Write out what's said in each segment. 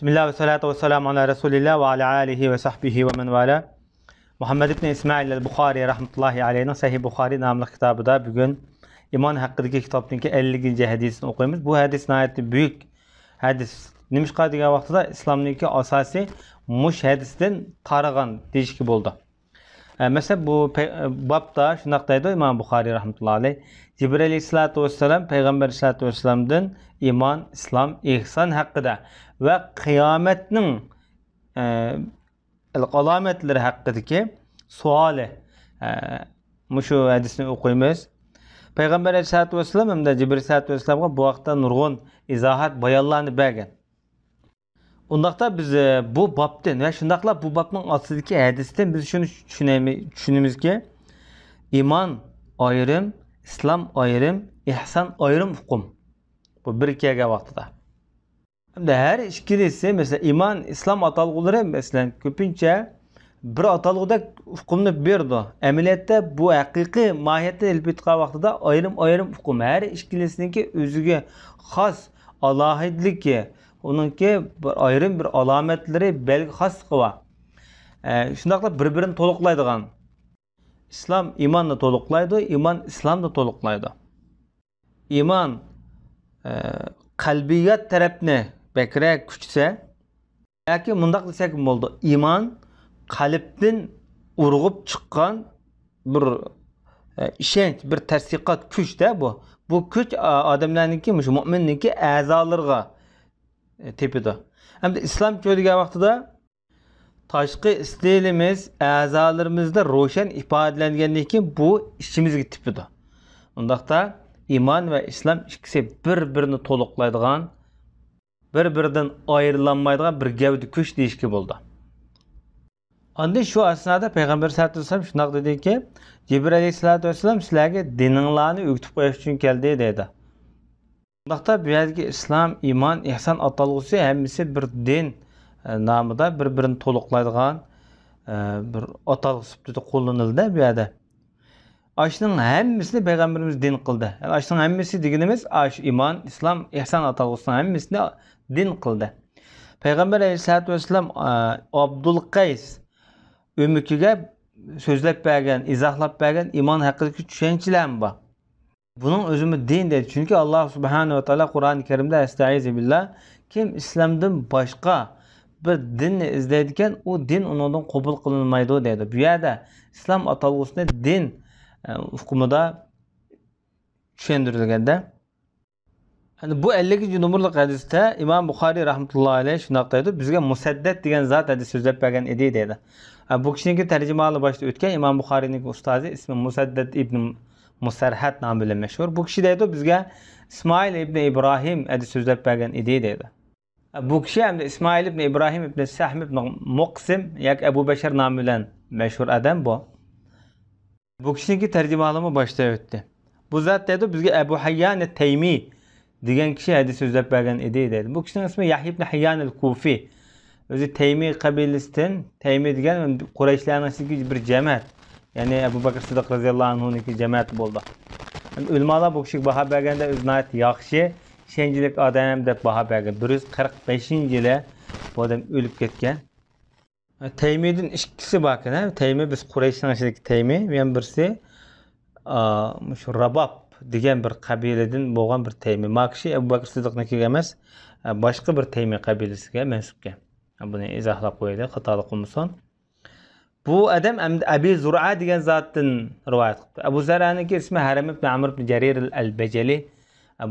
Bismillah ve salatu ve selamu ala Resulillah ve ala alihi ve sahbihi ve men vela. Muhammed İbni İsmail el-Bukhari rahmetullahi aleyhine Sahih Bukhari namlı kitabı da bugün iman hakkındaki kitabındaki 50. hadisini okuyumuz. Bu hadis nihayet büyük hadis. Nimiş kadar vakti da İslam'daki asası muş hadisten tarıgan deyişki buldu. masalan bu bobda shundoq deydi imom buxoriy rahmatullohi alayh jibril alayhissalotu vassalam payg'ambar alayhissalotu vassalamdan iymon islom ehson haqida va qiyomatning alomatlari haqidagi savoli shu hadisni o'qiymiz payg'ambar alayhissalotu vassalam hamda jibril alayhissalotu vassalamga bu vaqtda nurg'un izohat bayonlarni bergan undaqda biz e, bu babdan va shundoqla bu bobning ostidagi hadisdan biz shuni tushunimizki, iymon ayrim islom ayrim ihson ayrim huqum. bu bir birikkaga vaqtida hamda har ikkilisi masalan iymon islom atalg'ulari masalan ko'pincha bir atalg'udek huqumni berdi amaliyotda bu haqiqiy mohiyatda ilib vaqtida ayrim ayrim huqum. har ikkilisniki o'ziga xos alohidligi uningki bir ayrim bir alomatlari belgi xos qilva e, shundoq qilib bir birini to'liqlaydigan islom iymonni to'liqlaydi iymon islomni to'liqlaydi iymon e, qalbiyat tarafni bakrak kuchsa yoki mundoq desak bo'ldi iymon qalbdan urg'ib chiqqan bir e, ishonch bir tasdiqot kuchda bu bu kuch odamlarniki shu mo'minniki a'zolarga E, tepida hamda islom ko'rgan vaqtida tashqi stilimiz a'zolarimizda ro'shan ifodalangandan keyin bu ichimizga tepida undaqda iymon va islom ikkisi bir birini to'liqlaydigan bir biridan ayrilanmaydigan bir gavdi kuch deyishga bo'ldi Ondan shu asnoda payg'ambar sallallohu alayhi vasallam shundoq dediki jibr alayhissalotu vassalam sizlarga dininglarni o'gitib qo'yish uchun keldi dedi undaqda bu yergi islom iymon ehson atalg'usi hammasi bir din nomida bir birini to'liqlaydigan bir atalg'i sifatida qo'llanildi bu yerda ashuning hammasini payg'ambarimiz din qildi yani ashuning hammasi deganimiz ash iymon islom ehson atalg'usini hammasini din qildi payg'ambar alayhisalotu vassalam abdul qays o'mikiga so'zlab bergan izohlab bergan iymon haqidagi tushunchalar bor Bunun özümü dindir. Çünkü Allah Subhanahu ve Teala Kur'an-ı Kerim'de estaizu billah kim İslam'dan başka bir din izleydiken o din onundan kabul kılınmaydı dedi. Bu yerde İslam atalgısını din e, hukumuda tushuntirilganda yani bu 52 numurliq hadisda imom buxoriy rahmatullohi alayhi shundoq deydi bizga musaddat degan zat hadis so'zlab bergan edi deydi bu kishiniki tarjimali boshda o'tgan İmam Bukhari'nin ustozi ismi musaddat ibn musarhat nomi bilan mashhur bu kishi deydi bizga ismoil ibn ibrohim adi so'zlab bergan edi deydi bu kishi hamda ismoil ibn ibrohim ibn sahm ibn muqsim yoki abu bashar nomi bilan mashhur odam bu bu kishiniki tarjimalimi boshda o'tdi bu zot deydi bizga abu hayyan taymiy degan kishi hadis so'zlab bergan edi deydi bu kishining ismi yahya ibn hayyan al kufiy o'zi taymiy qabilasidan taymiy degan qurayshlarni bir jamoat ya'ni abu bakr siddiq roziyallohu anhuniki jamoati bo'ldi ulamolar bu kishiga baho berganda o'zi yaxshi shenjilik odam deb baho bergan bir yuz qirq beshinchi yili bu odam o'lib ketgan e, taymiydan ikkisi bor ekan taymiy biz qurayshning ichidagi taymiy yana birisi shu rabob degan bir qabiladan bo'lgan bir taymiy ma kishi abu bakr siddiqnikiga emas boshqa bir taymiy qabilasiga mansubgan buni izohlab qo'yaylik xatolik qilmasin Бұл адам abi zura деген заттың rivoyat qilibdi abu zaraniki ismi haram ibn amr әл jarir al bajali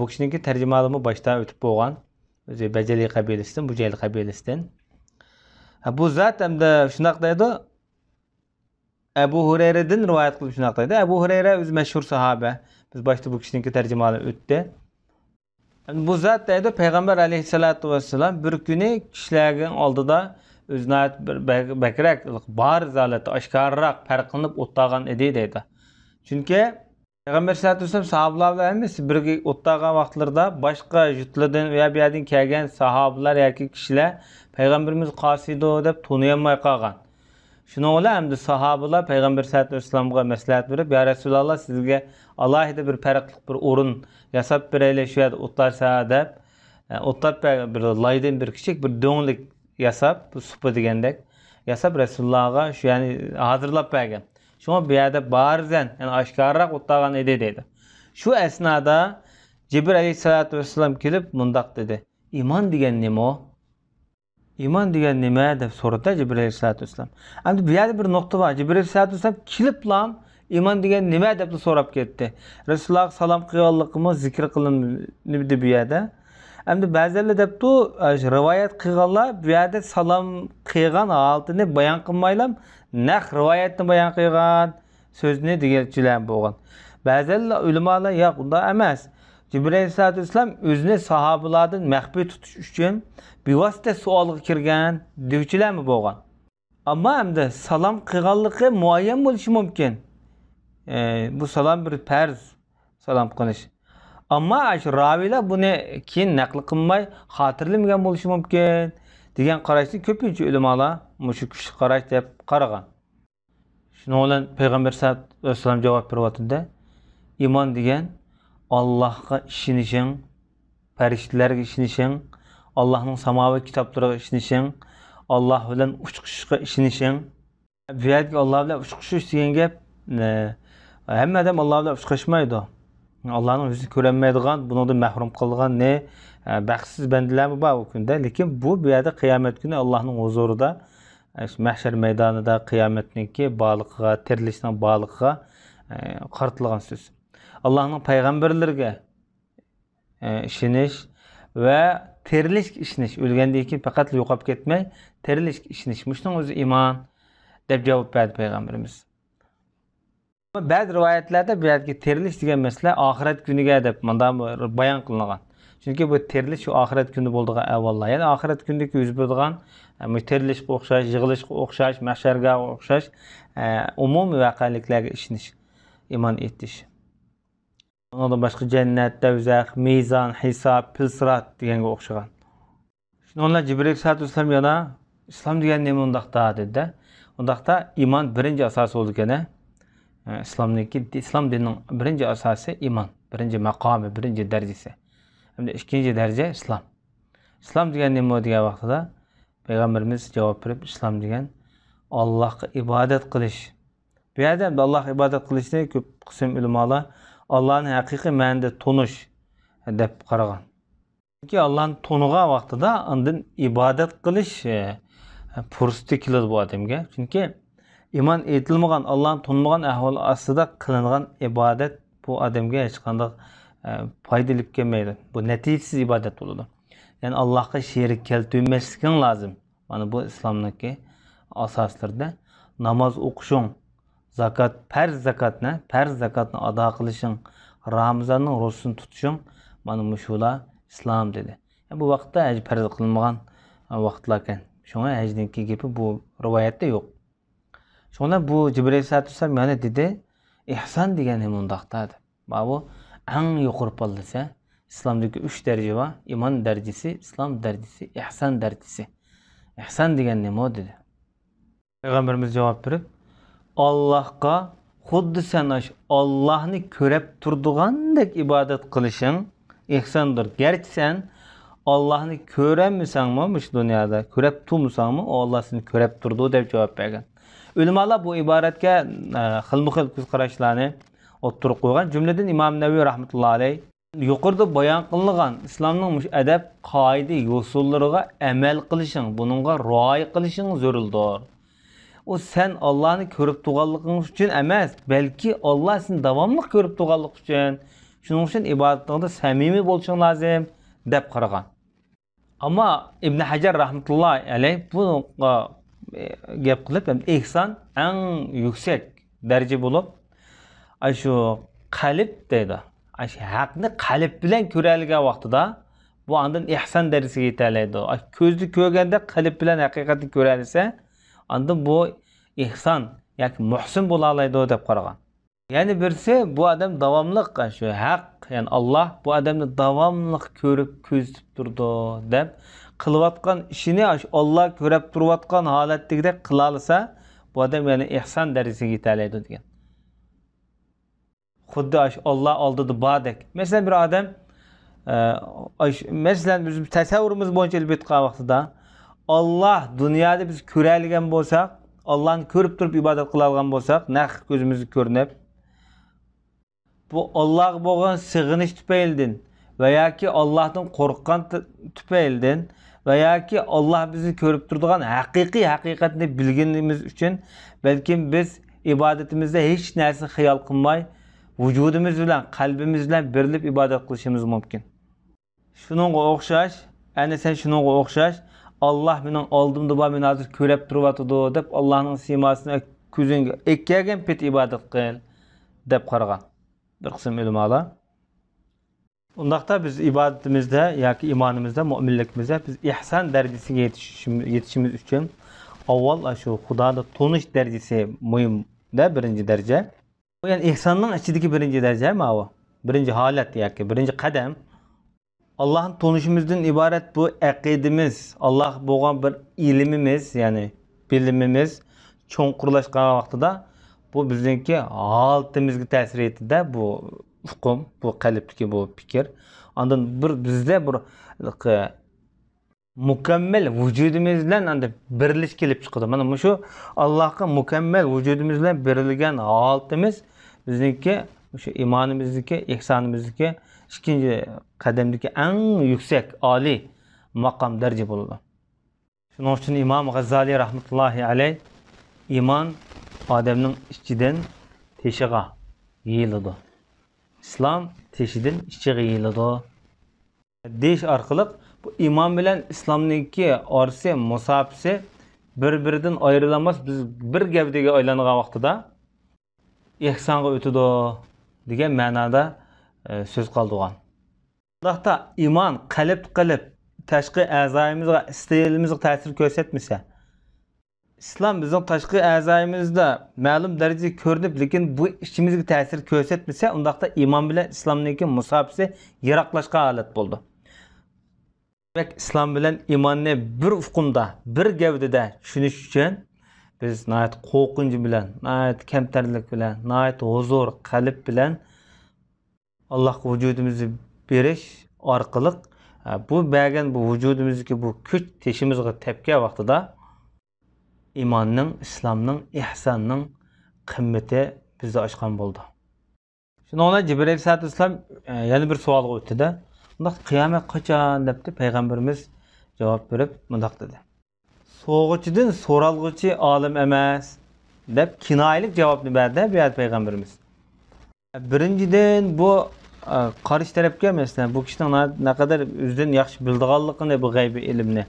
bu kishiniki tarjimalimi boshdan o'tib bo'lgan o'zi bajali бұл bujayl qabilasidan bu zot hamda shunaqa deydi abu hurayradan rivoyat qilib shunaqa deydi abu hurayra o'zi mashhur sahoba biz boshda bu kishiniki o'tdi bu zot deydi payg'ambar vassalam bir kuni kishilarni o'zini bir bakrak bor zalati oshkoraroq farq qilinib o'tdagan edi deydi chunki payg'ambar sallallohu sahobalar bilan birga o'tdagan vaqtlarda boshqa yurtlardan va bu yerdan kelgan sahobalar yoki kishilar payg'ambarimiz qosidu deb taniyolmay qolgan shuning bilan hamda sahobalar payg'ambar sallallohu alayhi vasallamga maslahat berib yo rasululloh sizga alohida bir farqli bir o'rin yasab beraylik shu yerda o'tlarsa deb e, o'tlab bir laydan bir kichik bir do'nglik yasab supa degandek yasab rasulullohga shu ya'ni hozirlab bergan shunga bu yerda barizan ya'ni oshkorroq o'tag'an edi deydi shu asnoda jibril alayhissalotu vassalam kelib mundoq dedi iymon degan nima iymon degan nima deb so'radi jibril alayhissalotu vassalam endi bu yerda bir nuqta bor jibril alayhissalotu vassalam kelib ham iymon degan nima deb so'rab ketdi rasululloh salom qilganligimiz zikr qilindi bu yerda hamda ba'zilarla debdi e, rivoyat qilganlar bu yerda salom qilgan holatini bayon qilmaylam naq rivoyatni bayon qilgan so'zni deganchilar bo'lgan ba'zilar ulamolar yo'q unday emas jibril alayhisalotu o'zini sahobalardan maxfiy tutish uchun bevosita savolga kirgan devchilarmi bo'lgan ammo hamda salom qilganligi muayyan bo'lishi mumkin e, bu salom bir farz salom qilish ammo raviylar buni keyin naql qilmay xotirlamagan bo'lishi mumkin degan qarashni ko'pincha ulamolar shu kuchli qarash deb qaragan shuning bilan payg'ambar vasallam javob beryotganda iymon degan ollohga ishonishing farishtalarga ishonishing allohning samoviy kitoblariga ishonishing olloh bilan uchqishishga ishonishing bu yerga olloh bilan uchqishish degan gap hamma odam olloh bilan uchqishmaydi allohni o'zini bunu da mahrum qilgan ne baxtsiz bandalarmi bor bu kunda lekin bu bu yerda qiyomat kuni meydanı huzurida mahshar maydonida qiyomatniki terlişten bağlıqa e, kartılığın so'z allohning peygamberlerine ishonish va terliş işiniş. o'lgandan keyin faqat yo'qolib ketmay terilish ishonish buning o'zi iman deb javob berdi payg'ambarimiz ba'zi rivoyatlarda buyoqgi terilish degan masala oxirat kuniga deb manda bayon qilingan chunki bu terilish shu oxirat kuni bo'ldigan avvalo ya'ni oxirat kunida yuz beradigan e, terilishga o'xshash yig'ilishga o'xshash mahsharga o'xshash e, umumiy voqeliklarga ishonish iymon etish undan boshqa jannat davzax mezon hisob pilsirat deganga o'xshagan shunda jibril alayhissalom yana islom degan nima undaqda dedida undaqda iymon birinchi asos bo'ldi ekana исламнеки ислам дининең беренче асасы иман беренче мақамы беренче дәрәҗәсе әмдә икенче дәрәҗә ислам ислам дигән нимә дигән вакытта пәйгамбәрбез җавап биреп ислам деген аллаһка ибадәт кылыш бу ярдә инде аллаһка ибадәт көп күп кысым үлемалар алланың хакыйкы мәнендә туныш деп караган чөнки алланы туныга вакытта андан ибадәт кылыш фурсты килә бу адәмгә чөнки İman etilmagan allohni tunmagan ahvol aslında kılınan ibadet bu odamga hech qanday e, foyda ilib bu natijasiz ibadet bo'ladi ya'ni allohga sherik keltirmasliging lazım. mana bu islomniki asoslarida namoz o'qishing zakat farz zakatni farz zakatni ado qilishing Ramazan'ın ro'zasini tutishing mana mushular İslam dedi e, bu vaqtda haj farz qilinmagan e, vaqtlar ekan shunga hajniki gapi bu rivoyatda yok. shunda bu jibril alayhissalom mana dedi ehson degani mundoqda deb mana bu eng yuqori pol desa islomdagi uch daraja bor iymon darajasi islom darajasi ehson darajasi ehson degan nima dedi payg'ambarimiz javob berib ollohga xuddi sen ollohni ko'rib turdigandek ibodat qilishing ehsondir garchi sen ollohni ko'ramisanmi shu dunyoda ko'rib turmisanmi olloh seni ko'rib turdi deb javob bergan ulamolar bu iboratga e, xilma xil ko'zqarashlarni o'ttirib qo'ygan jumladan imom naviy rahmatullohi alayh yuqorida bayon qilingan islomning adab qoida yo'sullariga amal qilishing bunga rioya qilishing zarurdir u sen ollohni ko'rib turganliging uchun emas balki olloh seni davomli ko'rib turganlig uchun shuning uchun ibodatingda samimiy bo'lishing lozim deb qaragan ammo ibn hajar rahmatullohi alayh bu E, gap qilib ehson eng yuksak daraja bo'lib ana shu qalb deydi ana shu haqni qalb bilan ko'ralgan vaqtida bu andan ehson darajasiga yetalaydi ko'zni ko'rganda qalb bilan haqiqatni ko'ralsa andan bu ehson yoki muhsin bo'la oladi deb qaragan ya'ni birisi bu odam davomli shu haq ya'ni alloh bu odamni davomli ko'rib ko'zitib turdi deb qilayotgan ishini olloh ko'rib turayotgan holatdagidek qila olsa bu odam ya'ni ehson darajasiga yetalaydi degan xuddi olloh oldida bordek masalan bir odam e, masalan biz tasavvurimiz bo'yicha ilib o'tgan vaqtida olloh dunyoda biz ko'ralgan bo'lsak ollohni ko'rib turib ibodat qilolgan bo'lsak naq ko'zimiz ko'rinib bu ollohga bo'lgan sig'inish tufaylidan va yoki ollohdan qo'rqqan tufaylidan Вәйәкі Аллах бізді көріп тұрдыған хақиқи әқиқатында білгеніміз үшін, бәлкен біз ибадетімізді еш нәрсі қиял қылмай, ұжудымыз білен, қалбіміз білен біріліп ибадет қылшымыз мөмкін. Шының қоқшаш, әне сен шының қоқшаш, Аллах менің алдымды ба мен азыр көріп тұрбаты дұлы деп, Аллахның симасын әккөзінгі, әккәген пет ибадет қыл деп қарған. Бір қысым үлім ала. undaqda biz ibodatimizda yoki iymonimizda mo'minligimizda biz ehson darajasiga yetishimiz uchun avval shu xudoni tonish darajasi muhimda birinchi daraja ya'ni ehsonning ichidagi birinchi daraja mau birinchi holat yoki birinchi qadam allohni tonishimizdan iborat bu aqidimiz alloh bo'lgan bir ilmimiz ya'ni bilimimiz cho'nqurlashgan vaqtida bu bizniki holatimizga ta'sir etadida bu hukm bu qalbdagi bu fikr andan bir bizda bir ıı, mukammal vujudimiz bilan anda birilish kelib chiqadi mana shu allohga mukammal vujudimiz bilan berilgan holatimiz bizniki o'sha iymonimizniki ehsonimizniki ikkinchi qadamdagi eng yuksak oliy maqom daraja bo'ladi shuning uchun imom g'azzaliy rahmatullohi alayh iymon odamning ichidan teshig'a yeyiladi ислам тешіден ішіге еледі. Деш арқылық, бұ имам білен исламның орсе, мұсапсе бір-бірден айрыламас, біз бір кәбдеге айланыға вақтыда ехсанға өтуді деген мәнада сөз қалдыған. Дақта иман қаліп-қаліп тәшқи әзайымызға, істейіліміз тәсір көрсетмесе, islom bizni tashqi a'zoyimizda məlum dərəcə ko'rinib lakin bu təsir ishimizga onda da iman iymon bilan islomniki musofisi yiroqlashgan holat bo'ldi demak islom bilan iymonni bir ufqumda bir gavdada düşünüş uchun biz nihoyat qo'rqinch bilan nihoyat kamtarlik bilan nihoyat huzur qalb bilan allohga vujudimizni berish orqali bu bergan bu vujudimizdagi bu kuch teshimizga tepgan vaqtida imonning islomning ehsonning qimmati bizda oshgan bo'ldi shundoqla jibril alayhissalom e, yana bir savolga o'tdida bundaq qiyomat qachon debdi payg'ambarimiz javob berib mundoq dedi so'g'uvchidan so'ralg'uchi olim emas deb kinoyalik javobni berdi bu yerda payg'ambarimiz birinchidan bu e, qarish tarafga emas bu kishini naqadar o'zidan yaxshi bildiganligini bu g'aybi ilmni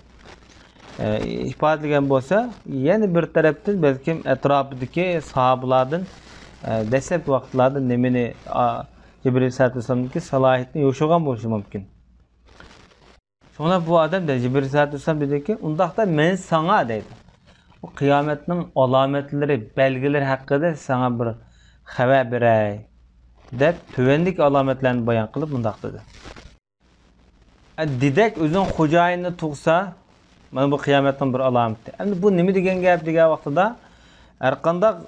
ifa etilgan bo'lsa yana yəni bir tarafdan balkim atrofidagi sahobalardan e, dastlabki vaqtlarda nimani jibril alayhissalomniki salohiyatni yo'shagan bo'lishi mumkin shunga bu odam deydi jibril alayhissalom dediki undaqda men sanga deydi qiyomatning alomatlari belgilari haqida sanga bir xabar beray deb tuvandik alomatlarni bayon qilib mundoq dedi didak o'zini xo'jayinni tug'sa ben bu qiyomatning e, bir alomati endi bu ne nima degan gap degan vaqtida Erkanda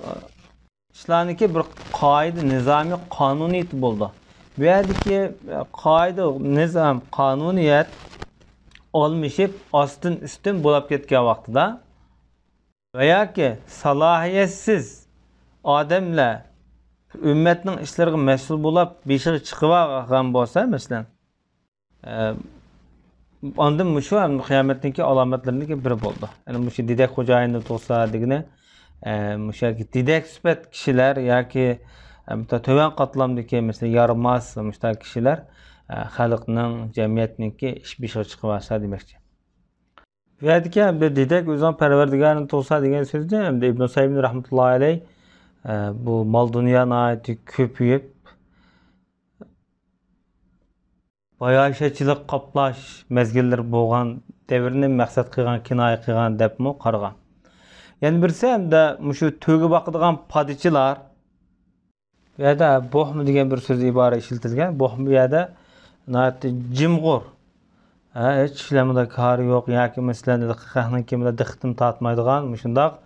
işlerini ki bir e, qoida nizomiy qonuniyat bo'ldi bu yerdagi qoida nizom astın üstün bulup ustin bo'lib ketgan Veya ki yoki Ademle odamlar ummatning mesul bulup bir şey chiqib olgan bo'lsa masalan e, andan mushu qiyomatniki alomatlarniki biri bo'ldi ya'ni mushu didak xo'jayinni tug'sa degani e, mushu didak sifat kishilar yoki bitta e, tuvan qatlamdiki masalan yarmas mushta kishilar e, xalqning jamiyatniki ish chiqib chiqyapsa demoqchi bu yerdagi didak o'zini parvardigorini tug'sa degan so'zni ibn sayyid rahmatullohi alayh bu mol dunyo ko'payib баяшачылык каплаш мезгиллер болган дәврне максат кылган киная кылган депмо караган. Яны бирсе әмдә мушу төге бакыдыган падичылар яда бохмы дигән бер сүз ибара ишелтелгән. Бохмы яда наәти җимгур. Ә, эч эшләмәдә кары юк, яки мәсәлән, кахның кимдә дихтим татмайдыган, мушындак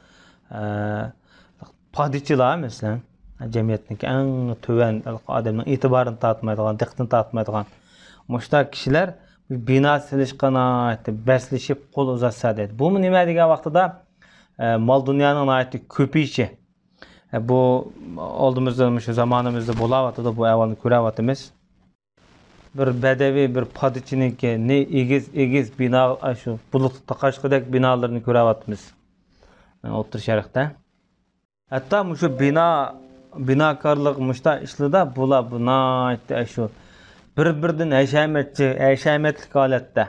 падичылар мәсәлән, җәмгыятьнең иң төвән адамның итибарын татмайдыган, дихтин татмайдыган мышта кішілер бина силишкана айтты бәслешип қол узатса дейт бул неме деген убактыда э, мал дүйнөнүн айты көбөйүшү э, бұл алдымызда ушу бола болуп бұл әуалын абалды көрүп атабыз бір бәдәби бір падичиники не егіз егіз бина ушу бұлықты кашкыдек биналарын көрүп Отыр шарықта. шарыкта hatto mushu bino binokorlik mushta ishlarda bular bunaytdi shu bir birdan hashamatchi hashamatlik holatda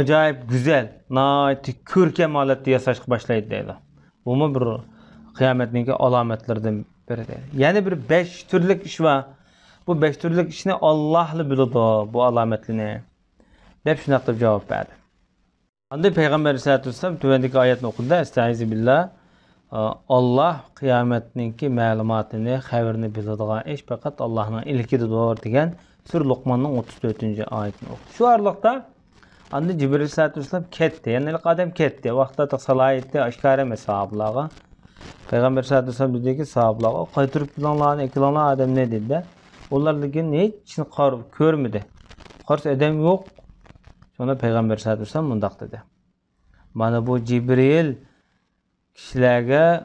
ajoyib go'zal nihoyatda ko'rkam holatda yasashga boshlaydi deydi bumi bir qiyomatniki alomatlaridan biri deydi ya'ni bir besh turlik ish va bu besh turlik ishni ollohli biladi bu alomatlini deb shunaqa deb javob berdi endi payg'ambar alayhisalotu vassalam tuvandagi oyatni o'qidida astaizu billah Allah qiyamətininki məlumatını, xəbirini bildirdiği iş fəqət Allahın ilkidir deyən Sür Luqmanın 34-cü ayətini oxudu. Şu aralıqda Anda Cibril Aleyhisselatü Vesselam ketdi. Yani ilk adam ketdi. Vaxta da salayetdi. Aşkar emes sahablığa. Peygamber Aleyhisselatü Vesselam dedi ki sahablığa. Qaytırıp planlarını, ekilanlar adam ne dedi? Onlar dedi ne için kar görmedi. Karşı adam yok. Sonra Peygamber Aleyhisselatü Vesselam mındak dedi. Bana bu Cibril кишилерге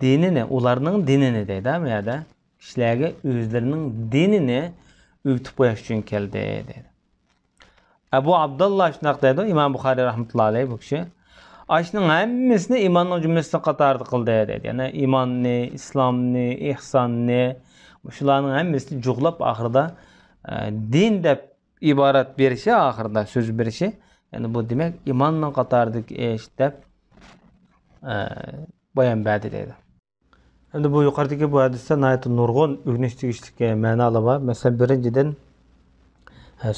дініне ularning dinini deydi bu yerda. Kishilarga o'zlarining dinini келді. qo'yish uchun keldi deydi. Abu Abdullah shunaq deydi, Imom Buxoriy rahmatullohi bu Ашның әммесіне иманның жүмлесіне қатарды қылды дейді. Яғни не, исламны, ихсанны, шуларның әммесін жуғлап ақырда ә, дин деп ибарат берше, ақырда сөз беріші. Яғни бұл демек иманның қатарды деп баян бәді дейді Әмді бұл юқардығы бұл әдісте найты нұрғын үгініштігіштікке мәні алыба. Мәселен, біріншіден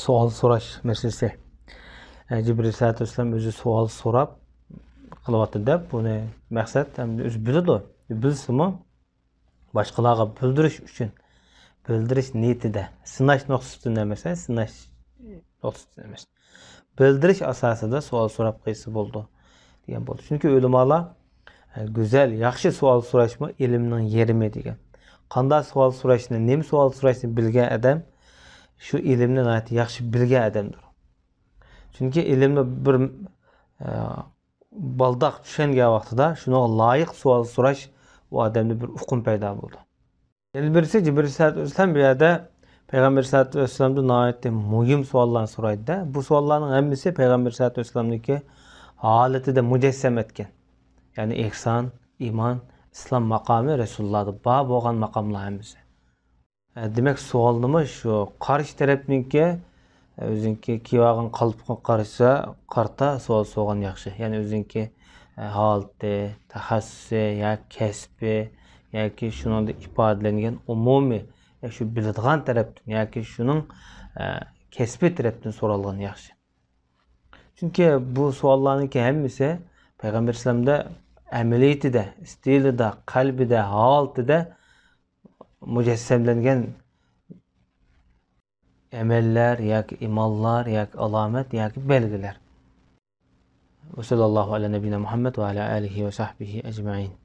sual soraş meselesi. Cibril Səhət Əsələm özü sual sorab qılavatı dəb. Bu ne məqsəd? Əmdi öz bilirdi. E, bilsin mi? Başqalara bildiriş üçün. Bildiriş niyeti də. Sınaş noktasında məsələn, sınaş noktasında məsələn. Bildiriş asası da sual sorab qeysi buldu. degan bo'ldi chunki ulamolar e, go'zal yaxshi savol so'rashmi ilmning yerimi degan qanday savol so'rashni nima savol so'rashni bilgan odam shu ilmni yaxshi bilgan odamdir chunki ilmni bir e, baldoq tushungan vaqtida shuni loyiq savol so'rash u odamda bir uqum paydo bo'ldi yana birisi jibril alayhissalom bu yerda payg'ambar sallallohu alayhi vasallamdan muhim savollarni so'raydida bu savollarning hammasi payg'ambar sallallohu alayhi vasallamniki holatida mujassam etgan ya'ni ehson iymon islom maqomi rasulullohni bor bo'lgan maqomlarimiz e, demak savol nima shu qarish tarafniki e, o'zingki kiyib olgan qalbga qarasa qarta savol so'gan yaxshi ya'ni o'zingki e, holati tahassusi yoki kasbi yoki shuningdek ifodalangan umumiy shu biladigan tarafdan yoki shuning kasbiy tarafdan so'ralgan yaxshi Çünkü bu ki hem Peygamber İslam'da de, suallarınki hammasi payg'ambar islomda amaliyatida stilida qalbida emeller, mujassamlangan amallar yoki imollar yoki alomat yoki belgilar وصلى الله على نبينا محمد وعلى ve وصحبه أجمعين